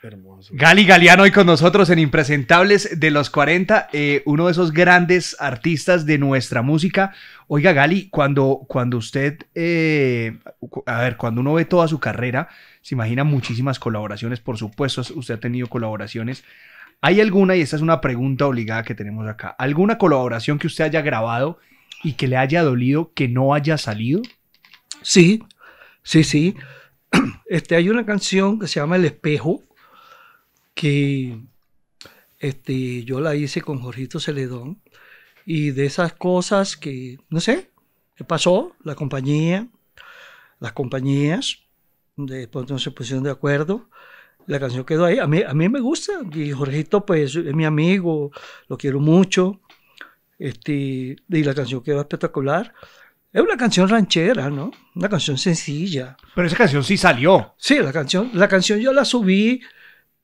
[SPEAKER 3] Hermoso. Gali Galeano hoy con
[SPEAKER 1] nosotros en Impresentables de los 40, eh, uno de esos grandes artistas de nuestra música. Oiga, Gali, cuando, cuando usted, eh, a ver, cuando uno ve toda su carrera, se imagina muchísimas colaboraciones, por supuesto, usted ha tenido colaboraciones. ¿Hay alguna, y esa es una pregunta obligada que tenemos acá, alguna colaboración que usted haya grabado y que le haya dolido que no haya salido? Sí, sí, sí.
[SPEAKER 3] Este, hay una canción que se llama El Espejo, que este, yo la hice con Jorgito Celedón, y de esas cosas que, no sé, pasó, la compañía, las compañías, de pronto no se pusieron de acuerdo, la canción quedó ahí. A mí, a mí me gusta y Jorgito pues es mi amigo, lo quiero mucho. Este, y la canción quedó espectacular. Es una canción ranchera, ¿no? Una canción sencilla. Pero esa canción sí salió. Sí, la canción, la canción yo la subí,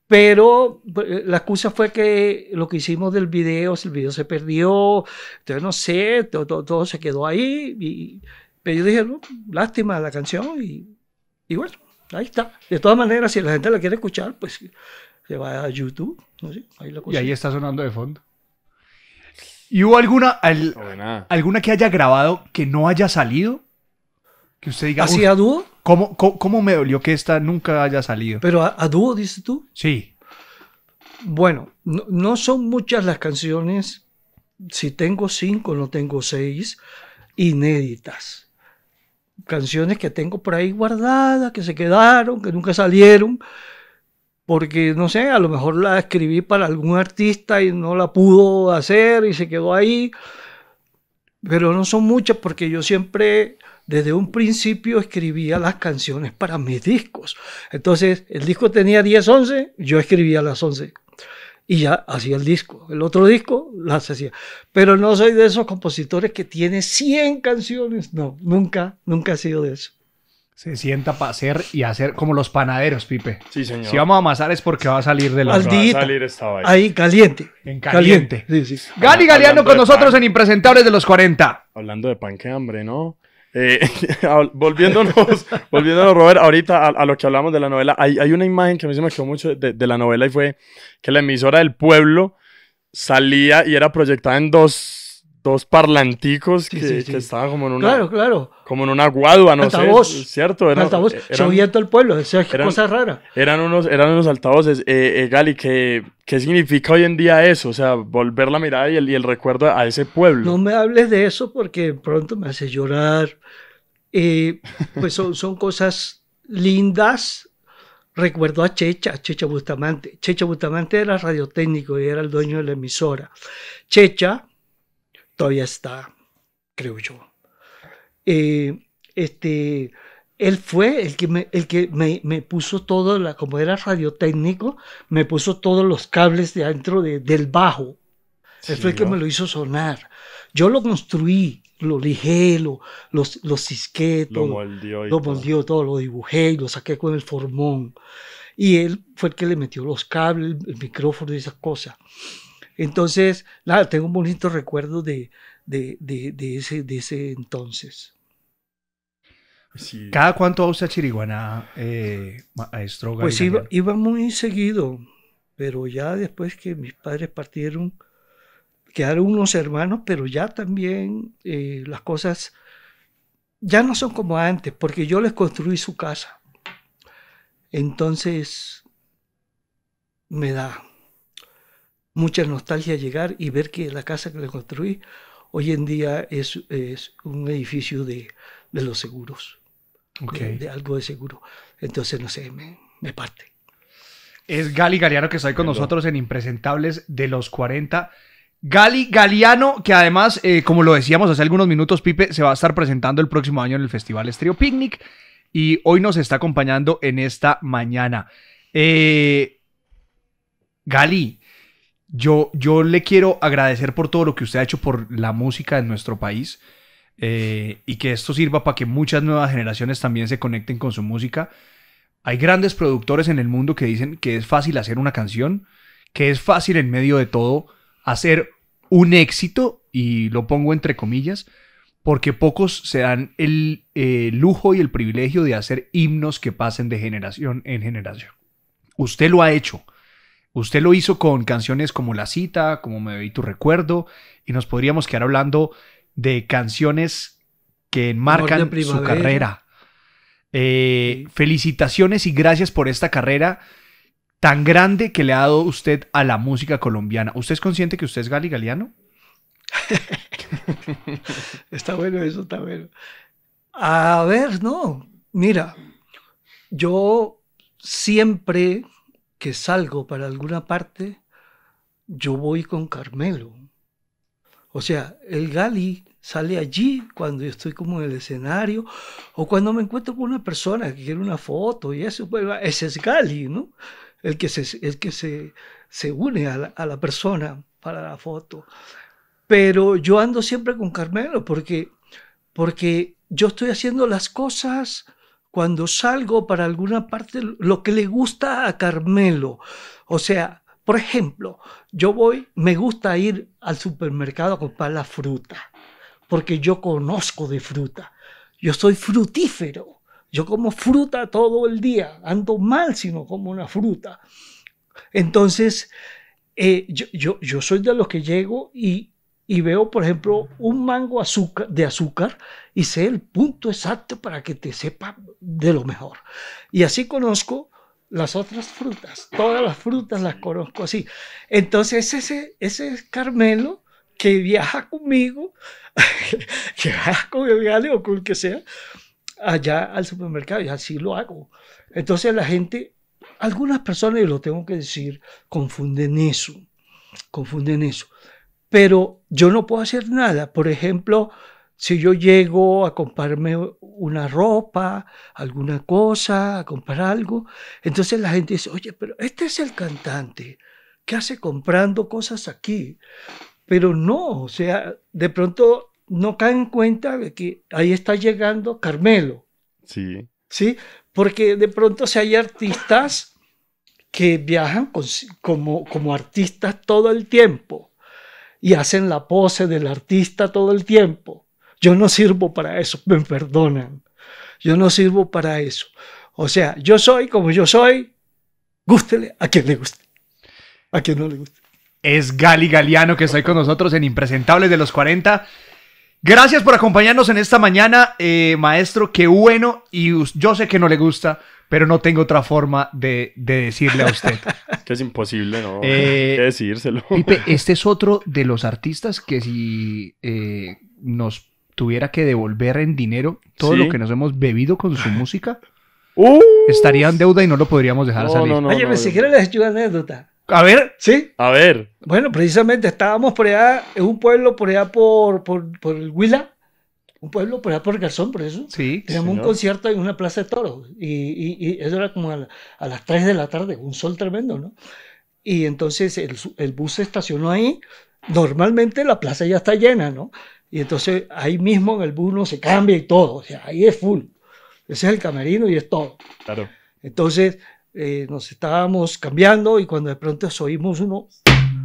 [SPEAKER 3] pero eh, la excusa fue que lo que hicimos del video, el video se perdió, entonces no sé, todo, se quedó ahí. Y, pero yo dije, no, lástima la canción y, y bueno. Ahí está. De todas maneras, si la gente la quiere escuchar, pues se va a YouTube. y ahí está sonando de fondo.
[SPEAKER 1] ¿Y hubo alguna, alguna que haya grabado que no haya salido? Que ¿Así ¿Ah, a dúo? ¿cómo, ¿cómo, me dolió que esta nunca haya salido?
[SPEAKER 3] Pero a, dúo, dices tú. Sí. Bueno, no, no, son muchas las canciones. Si tengo cinco, no tengo seis inéditas canciones que tengo por ahí guardadas, que se quedaron, que nunca salieron, porque no sé, a lo mejor la escribí para algún artista y no la pudo hacer y se quedó ahí, pero no son muchas porque yo siempre desde un principio escribía las canciones para mis discos. Entonces, el disco tenía 10, 11, yo escribía las 11 y ya hacía el disco. El otro disco las hacía. Pero no soy de esos compositores que tiene 100 canciones. No, nunca, nunca ha sido de eso. Se sienta
[SPEAKER 1] para hacer y hacer como los panaderos, Pipe. Sí, señor. Si vamos a amasar es porque va a salir de la va a salir esta ahí. ahí caliente. En caliente. Gali Galeano con nosotros en
[SPEAKER 2] Impresentables de los 40. Hablando de pan, qué hambre, ¿no? Eh, ah, volviéndonos, volviéndonos, Robert, ahorita a, lo que hablamos de la novela, hay, una imagen que a mí se me quedó mucho de, la novela y fue que la emisora del pueblo salía y era proyectada en dos dos parlanticos que, estaban como en una claro, claro. como en una guadua no altavoz, cierto era, altavoz se oía
[SPEAKER 3] todo el pueblo o sea, eran, rara
[SPEAKER 2] eran unos eran unos altavoces eh, eh, Gali ¿qué, significa hoy en día eso o sea volver la mirada y el, el, recuerdo a ese pueblo no me hables de
[SPEAKER 3] eso porque pronto me hace llorar eh, pues son, son cosas lindas recuerdo a Checha, Checha Bustamante. Checha Bustamante era radiotécnico y era el dueño de la emisora. Checha todavía está, creo yo. Eh, este, él fue el que, me, el que me, puso todo, la, como era radiotécnico, me puso todos los cables de adentro del bajo. él fue el que me lo hizo sonar. Yo lo construí, lo lijé, lo, los, los cisqué, lo
[SPEAKER 2] moldeó, todo.
[SPEAKER 3] todo. lo dibujé y lo saqué con el formón. Y él fue el que le metió los cables, el micrófono y esas cosas. Entonces, nada, tengo un bonito recuerdo de, de, ese, de ese entonces. ¿Cada cuánto usa
[SPEAKER 1] Chiriguaná, eh, maestro? pues
[SPEAKER 3] iba, muy seguido, pero ya después que mis padres partieron, quedaron unos hermanos, pero ya también eh, las cosas ya no son como antes, porque yo les construí su casa. Entonces, me da, mucha nostalgia llegar y ver que la casa que le construí hoy en día es, un edificio de, los seguros, de, algo de seguro. Entonces, no sé, me, parte.
[SPEAKER 1] Es Gali Galeano que está con nosotros en Impresentables de los 40. Gali Galeano, que además, eh, como lo decíamos hace algunos minutos, Pipe, se va a estar presentando el próximo año en el Festival Estreo Picnic y hoy nos está acompañando en esta mañana. Eh, Gali, yo, le quiero agradecer por todo lo que usted ha hecho por la música en nuestro país eh, y que esto sirva para que muchas nuevas generaciones también se conecten con su música. Hay grandes productores en el mundo que dicen que es fácil hacer una canción, que es fácil en medio de todo hacer un éxito, y lo pongo entre comillas, porque pocos se dan el eh, lujo y el privilegio de hacer himnos que pasen de generación en generación. Usted lo ha hecho. Usted lo hizo con canciones como La Cita, como Me veí Tu Recuerdo, y nos podríamos quedar hablando de canciones que enmarcan su carrera. Eh, felicitaciones y gracias por esta carrera tan grande que le ha dado usted a la música colombiana. ¿Usted es consciente que usted es Gali Galeano?
[SPEAKER 3] está bueno eso, está bueno. A ver, no. Mira, yo siempre que salgo para alguna parte, yo voy con Carmelo. O sea, el Gali sale allí cuando yo estoy como en el escenario o cuando me encuentro con una persona que quiere una foto y eso, pues, ese es Gali, ¿no? El que se, el que se, se une a la, a la persona para la foto. Pero yo ando siempre con Carmelo porque, porque yo estoy haciendo las cosas cuando salgo para alguna parte, lo que le gusta a Carmelo. O sea, por ejemplo, yo voy, me gusta ir al supermercado a comprar la fruta, porque yo conozco de fruta. Yo soy frutífero. Yo como fruta todo el día. Ando mal si no como una fruta. Entonces, eh, yo, yo, yo soy de los que llego y y veo, por ejemplo, un mango de azúcar y sé el punto exacto para que te sepa de lo mejor. Y así conozco las otras frutas, todas las frutas las conozco así. Entonces ese, ese Carmelo que viaja conmigo, que viaja con el gale o con el que sea, allá al supermercado y así lo hago. Entonces la gente, algunas personas, y lo tengo que decir, confunden eso, confunden eso pero yo no puedo hacer nada. Por ejemplo, si yo llego a comprarme una ropa, alguna cosa, a comprar algo, entonces la gente dice, oye, pero este es el cantante, que hace comprando cosas aquí? Pero no, o sea, de pronto no caen en cuenta de que ahí está llegando Carmelo. Sí. Sí, porque de pronto si hay artistas que viajan como, como artistas todo el tiempo y hacen la pose del artista todo el tiempo. Yo no sirvo para eso, me perdonan. Yo no sirvo para eso. O sea, yo soy como yo soy, gústele a quien le guste, a quien no
[SPEAKER 1] le guste. Es Gali Galiano que está con nosotros en Impresentables de los 40. Gracias por acompañarnos en esta mañana, eh, maestro. Qué bueno. Y yo sé que no le gusta, pero no tengo otra forma de, decirle a usted.
[SPEAKER 2] que es imposible, ¿no? Eh, que decírselo. este
[SPEAKER 1] es otro de los artistas que si eh, nos tuviera que devolver en dinero todo lo que nos hemos bebido con su música, estaría en deuda y no lo podríamos dejar salir. No, no, Oye, me pues si he
[SPEAKER 3] les una anécdota. A ver. Sí. A ver. Bueno, precisamente estábamos por allá, en un pueblo por allá por, por, Huila un pueblo por allá por Garzón, por eso. Sí, Teníamos un concierto en una plaza de toros. Y, eso era como a, las 3 de la tarde, un sol tremendo, ¿no? Y entonces el, bus se estacionó ahí. Normalmente la plaza ya está llena, ¿no? Y entonces ahí mismo en el bus uno se cambia y todo. O sea, ahí es full. Ese es el camerino y es todo. Claro. Entonces eh, nos estábamos cambiando y cuando de pronto oímos unos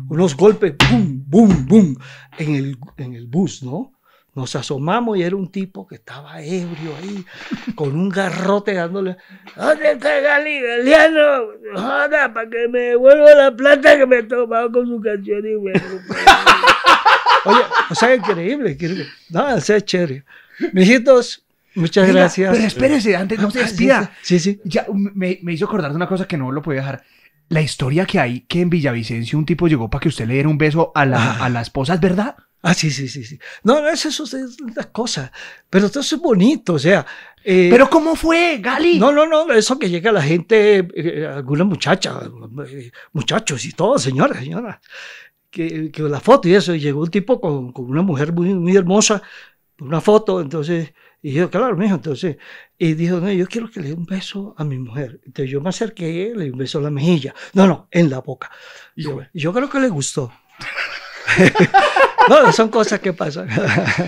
[SPEAKER 3] unos golpes, ¡Bum! ¡Bum! ¡Bum! en el, en el bus, ¿no? Nos asomamos y era un tipo que estaba ebrio ahí, con un garrote dándole, ¿dónde está Galiano? Joda, para que me devuelva la plata que me he tomado con su canción y huevo! Oye, o sea, increíble, increíble. No, sea chévere. Mijitos, muchas gracias. Pero espérese, antes no se ah, despida. Sí,
[SPEAKER 1] sí. Ya, me, me hizo acordar de una cosa que no lo podía dejar la historia que hay que en Villavicencio un tipo llegó para que usted le diera un beso a la, esposa, ¿es verdad? Ah, sí, sí, sí, sí. No, no, eso es
[SPEAKER 3] una cosa. Pero todo es bonito, o sea. Eh, ¿Pero
[SPEAKER 1] cómo fue, Gali? No, no,
[SPEAKER 3] no, eso que llega la gente, eh, alguna muchacha, muchachas, eh, muchachos y todo, señora, señora, Que, la foto y eso, llegó un tipo con, una mujer muy, muy hermosa, una foto, entonces, y yo, claro, mijo, entonces, y dijo, no, yo quiero que le dé un beso a mi mujer. Entonces yo me acerqué, le di un beso a la mejilla. No, no, en la boca. Yo, yo creo que le gustó. no, son cosas que pasan.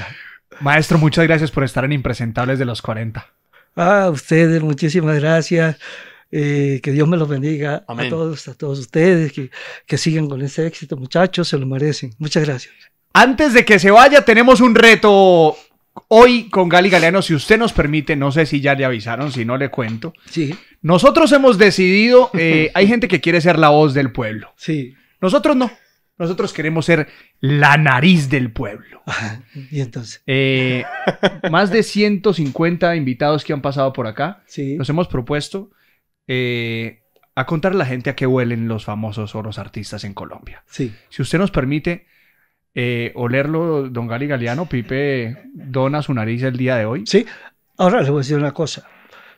[SPEAKER 3] Maestro, muchas gracias por estar en Impresentables de los 40. Ah, a ustedes, muchísimas gracias. Eh, que Dios me los bendiga a todos, a todos ustedes, que, que sigan con ese éxito, muchachos, se lo merecen. Muchas gracias. Antes de que se vaya, tenemos un reto
[SPEAKER 1] Hoy con Gali Galeano, si usted nos permite, no sé si ya le avisaron, si no le cuento. Sí. Nosotros hemos decidido, eh, hay gente que quiere ser la voz del pueblo. Sí. Nosotros no. Nosotros queremos ser la nariz del pueblo. Y entonces. Eh, más de 150 invitados que han pasado por acá. Sí. Nos hemos propuesto eh, a contar a la gente a qué huelen los famosos o los artistas en Colombia. Sí. Si usted nos permite, eh, olerlo, don Gali Galeano, Pipe
[SPEAKER 3] dona su nariz el día de hoy. Sí, ahora les voy a decir una cosa.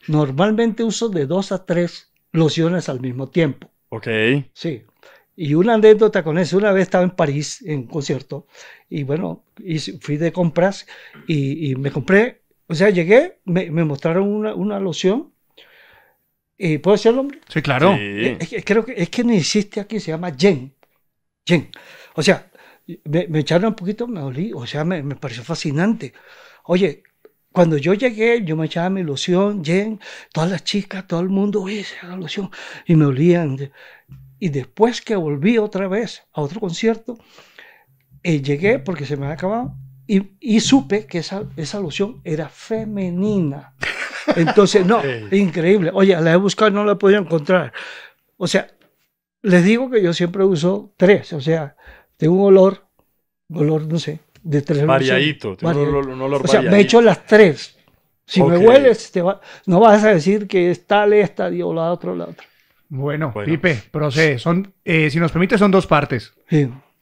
[SPEAKER 3] Normalmente uso de dos a tres lociones al mismo tiempo. Ok. Sí. Y una anécdota con eso, una vez estaba en París en un concierto y bueno, fui de compras y, me compré, o sea, llegué, me, mostraron una, una loción ¿Y eh, puedo decir el nombre? Sí, claro. Eh, creo que es que no existe aquí, se llama Jen. Jen. O sea, me, echaron un poquito, me olí, o sea, me, pareció fascinante. Oye, cuando yo llegué, yo me echaba mi ilusión, Jen, todas las chicas, todo el mundo, oye, esa loción y me olían. Y después que volví otra vez a otro concierto, eh, llegué porque se me había acabado y, supe que esa, esa era femenina. Entonces, no, increíble. Oye, la he buscado no la podía encontrar. O sea, les digo que yo siempre uso tres, o sea, tengo un olor, olor, no sé, de tres Variadito, tengo un olor,
[SPEAKER 2] un O sea, variadito. me echo
[SPEAKER 3] las tres. Si me hueles, te va, no vas a decir que es tal, esta, o la otra, la otra. Bueno,
[SPEAKER 1] Pipe, procede. Son, eh, si nos permite, son dos partes.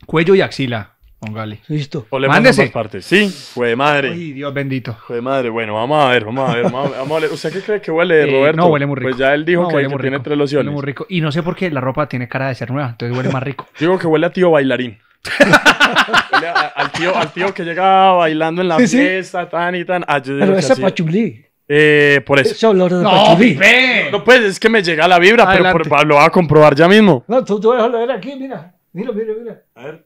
[SPEAKER 1] Cuello y axila. Póngale. Listo. O le Mándese.
[SPEAKER 2] partes. Sí, fue madre. Ay, Dios bendito. Fue madre. Bueno, vamos a ver, vamos a ver. Vamos a, ver, O ¿Usted qué cree que huele, eh, Roberto? no, huele muy pues rico. Pues ya él dijo que, que tiene tres lociones. Huele muy
[SPEAKER 1] rico. Y no sé por qué la ropa tiene cara de ser nueva, entonces huele más rico. Digo
[SPEAKER 2] que huele a tío bailarín. al, tío, al tío que llegaba bailando en la fiesta, tan y tan. ayude. Ah, pero ese Pachulí. Eh, por eso. Eso olor de no, Pachulí. No, pues es que me llega la vibra, pero lo va a comprobar ya mismo. No, tú, tú déjalo ver aquí, mira. Mira, mira, mira. A ver.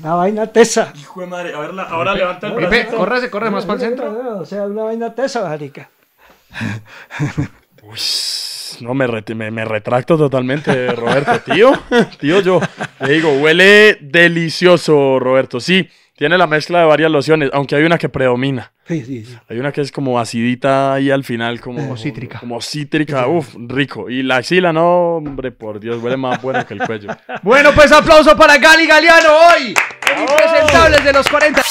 [SPEAKER 3] Una, vaina tesa.
[SPEAKER 2] Hijo de madre, a ver, ahora levanta el brazo. Corre, corre más para el
[SPEAKER 3] centro. o sea, una vaina tesa, marica.
[SPEAKER 2] Uy no, me, me, retracto totalmente, Roberto. Tío, tío, yo le digo, huele delicioso, Roberto. Sí, tiene la mezcla de varias lociones, aunque hay una que predomina. Sí, sí, Hay una que es como acidita y al final como... Eh, cítrica. Como cítrica, uff, rico. Y la axila, no, hombre, por Dios, huele más bueno que el cuello.
[SPEAKER 1] bueno, pues aplauso para
[SPEAKER 2] Gali Galeano hoy, de los
[SPEAKER 1] 40.